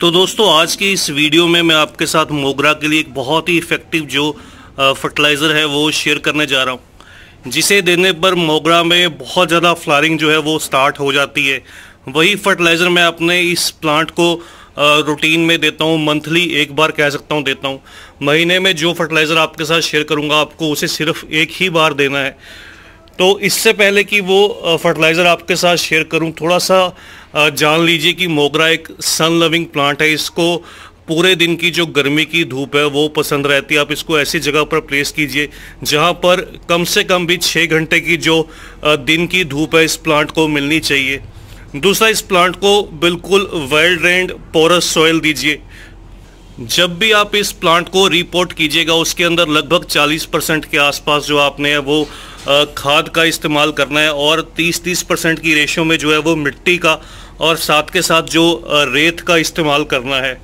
तो दोस्तों आज की इस वीडियो में मैं आपके साथ मोगरा के लिए एक बहुत ही इफ़ेक्टिव जो फर्टिलाइज़र है वो शेयर करने जा रहा हूँ जिसे देने पर मोगरा में बहुत ज़्यादा फ्लारिंग जो है वो स्टार्ट हो जाती है वही फर्टिलाइज़र मैं अपने इस प्लांट को रूटीन में देता हूँ मंथली एक बार कह सकता हूँ देता हूँ महीने में जो फर्टिलाइज़र आपके साथ शेयर करूँगा आपको उसे सिर्फ एक ही बार देना है तो इससे पहले कि वो फर्टिलाइज़र आपके साथ शेयर करूं थोड़ा सा जान लीजिए कि मोगरा एक सन लविंग प्लांट है इसको पूरे दिन की जो गर्मी की धूप है वो पसंद रहती है आप इसको ऐसी जगह पर प्लेस कीजिए जहाँ पर कम से कम भी छः घंटे की जो दिन की धूप है इस प्लांट को मिलनी चाहिए दूसरा इस प्लांट को बिल्कुल वेल ड्रेंड पोरस सॉयल दीजिए जब भी आप इस प्लांट को रिपोर्ट कीजिएगा उसके अंदर लगभग 40 परसेंट के आसपास जो आपने है वो खाद का इस्तेमाल करना है और 30-30 परसेंट की रेशो में जो है वो मिट्टी का और साथ के साथ जो रेत का इस्तेमाल करना है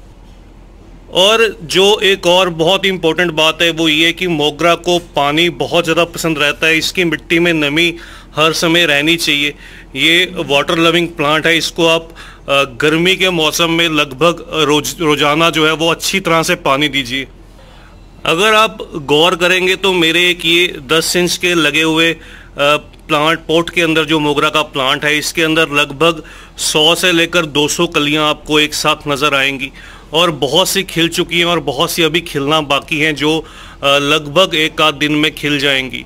और जो एक और बहुत ही इम्पोर्टेंट बात है वो ये कि मोगरा को पानी बहुत ज़्यादा पसंद रहता है इसकी मिट्टी में नमी हर समय रहनी चाहिए ये वाटर लविंग प्लांट है इसको आप गर्मी के मौसम में लगभग रोज रोज़ाना जो है वो अच्छी तरह से पानी दीजिए अगर आप गौर करेंगे तो मेरे एक ये दस इंच के लगे हुए प्लांट पोर्ट के अंदर जो मोगरा का प्लांट है इसके अंदर लगभग 100 से लेकर 200 कलियां आपको एक साथ नज़र आएंगी और बहुत सी खिल चुकी हैं और बहुत सी अभी खिलना बाकी हैं जो लगभग एक आध दिन में खिल जाएंगी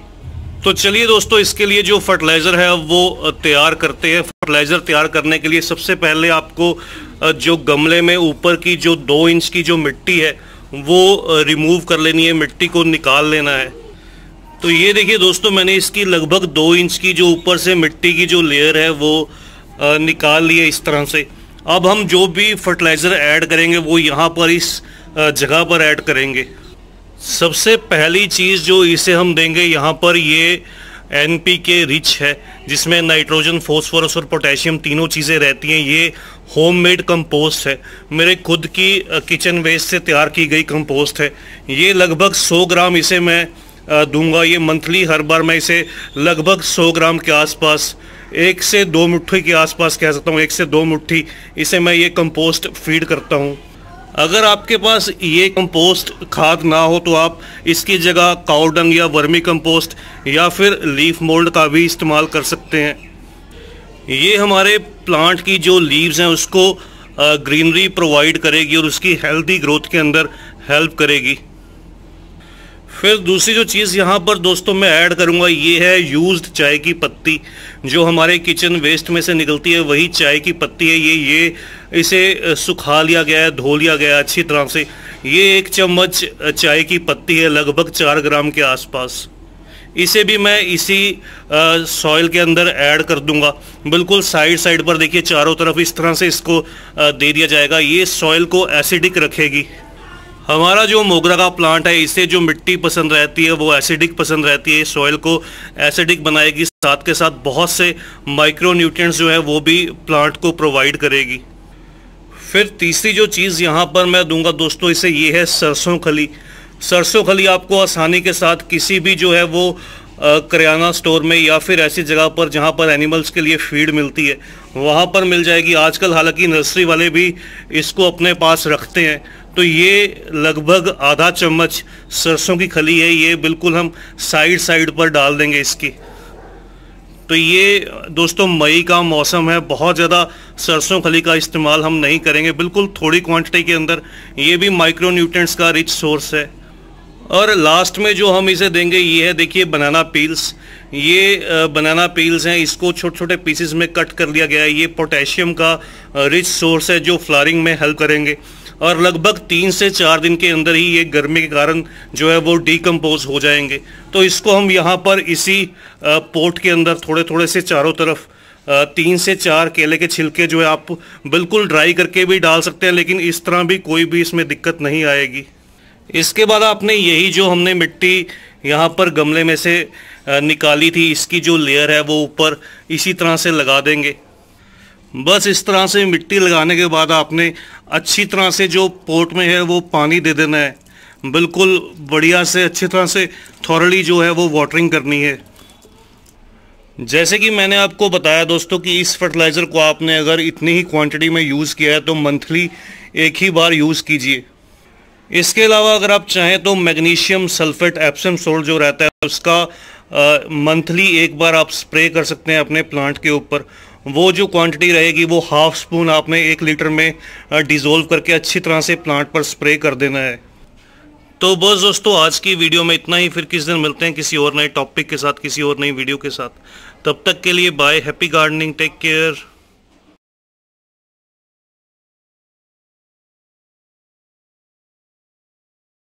तो चलिए दोस्तों इसके लिए जो फर्टिलाइज़र है वो तैयार करते हैं फर्टिलाइज़र तैयार करने के लिए सबसे पहले आपको जो गमले में ऊपर की जो दो इंच की जो मिट्टी है वो रिमूव कर लेनी है मिट्टी को निकाल लेना है तो ये देखिए दोस्तों मैंने इसकी लगभग दो इंच की जो ऊपर से मिट्टी की जो लेयर है वो निकाल ली है इस तरह से अब हम जो भी फर्टिलाइज़र ऐड करेंगे वो यहाँ पर इस जगह पर ऐड करेंगे सबसे पहली चीज़ जो इसे हम देंगे यहाँ पर ये एन पी के रिच है जिसमें नाइट्रोजन फॉस्फोरस और पोटेशियम तीनों चीज़ें रहती हैं ये होममेड कंपोस्ट है मेरे खुद की किचन वेस्ट से तैयार की गई कंपोस्ट है ये लगभग 100 ग्राम इसे मैं दूंगा ये मंथली हर बार मैं इसे लगभग 100 ग्राम के आसपास एक से दो मुट्ठी के आसपास कह सकता हूँ एक से दो मुट्ठी इसे मैं ये कंपोस्ट फीड करता हूँ अगर आपके पास ये कंपोस्ट खाद ना हो तो आप इसकी जगह काउडंग या वर्मी कंपोस्ट या फिर लीफ मोल्ड का भी इस्तेमाल कर सकते हैं ये हमारे प्लांट की जो लीव्स हैं उसको ग्रीनरी प्रोवाइड करेगी और उसकी हेल्दी ग्रोथ के अंदर हेल्प करेगी फिर दूसरी जो चीज़ यहाँ पर दोस्तों मैं ऐड करूँगा ये है यूज्ड चाय की पत्ती जो हमारे किचन वेस्ट में से निकलती है वही चाय की पत्ती है ये ये इसे सुखा लिया गया है धो लिया गया है अच्छी तरह से ये एक चम्मच चाय की पत्ती है लगभग चार ग्राम के आसपास इसे भी मैं इसी सॉइल के अंदर ऐड कर दूंगा बिल्कुल साइड साइड पर देखिए चारों तरफ इस तरह से इसको आ, दे दिया जाएगा ये सॉइल को एसिडिक रखेगी हमारा जो मोगरा का प्लांट है इसे जो मिट्टी पसंद रहती है वो एसिडिक पसंद रहती है सॉइल को एसिडिक बनाएगी साथ के साथ बहुत से माइक्रो न्यूट्रिएंट्स जो है वो भी प्लांट को प्रोवाइड करेगी फिर तीसरी जो चीज़ यहाँ पर मैं दूंगा दोस्तों इसे ये है सरसों खली सरसों खली आपको आसानी के साथ किसी भी जो है वो करियाना स्टोर में या फिर ऐसी जगह पर जहाँ पर एनिमल्स के लिए फीड मिलती है वहाँ पर मिल जाएगी आजकल हालांकि नर्सरी वाले भी इसको अपने पास रखते हैं तो ये लगभग आधा चम्मच सरसों की खली है ये बिल्कुल हम साइड साइड पर डाल देंगे इसकी तो ये दोस्तों मई का मौसम है बहुत ज़्यादा सरसों खली का इस्तेमाल हम नहीं करेंगे बिल्कुल थोड़ी क्वांटिटी के अंदर ये भी माइक्रोन्यूट्रेंट्स का रिच सोर्स है और लास्ट में जो हम इसे देंगे ये है देखिए बनाना पील्स ये बनाना पील्स हैं इसको छोटे छोटे पीसेस में कट कर लिया गया है ये पोटेशियम का रिच सोर्स है जो फ्लारिंग में हेल्प करेंगे और लगभग तीन से चार दिन के अंदर ही ये गर्मी के कारण जो है वो डीकम्पोज हो जाएंगे तो इसको हम यहाँ पर इसी पोट के अंदर थोड़े थोड़े से चारों तरफ तीन से चार केले के छिलके जो है आप बिल्कुल ड्राई करके भी डाल सकते हैं लेकिन इस तरह भी कोई भी इसमें दिक्कत नहीं आएगी इसके बाद आपने यही जो हमने मिट्टी यहाँ पर गमले में से निकाली थी इसकी जो लेयर है वो ऊपर इसी तरह से लगा देंगे बस इस तरह से मिट्टी लगाने के बाद आपने अच्छी तरह से जो पोट में है वो पानी दे देना है बिल्कुल बढ़िया से अच्छी तरह से थॉरली जो है वो वाटरिंग करनी है जैसे कि मैंने आपको बताया दोस्तों कि इस फर्टिलाइज़र को आपने अगर इतनी ही क्वांटिटी में यूज़ किया है तो मंथली एक ही बार यूज़ कीजिए इसके अलावा अगर आप चाहें तो मैग्नीशियम सल्फेट एप्सम सोल्ट जो रहता है उसका मंथली एक बार आप स्प्रे कर सकते हैं अपने प्लांट के ऊपर वो जो क्वांटिटी रहेगी वो हाफ स्पून आपने एक लीटर में डिज़ोल्व करके अच्छी तरह से प्लांट पर स्प्रे कर देना है तो बस दोस्तों आज की वीडियो में इतना ही फिर किस दिन मिलते हैं किसी और नए टॉपिक के साथ किसी और नई वीडियो के साथ तब तक के लिए bye happy gardening take care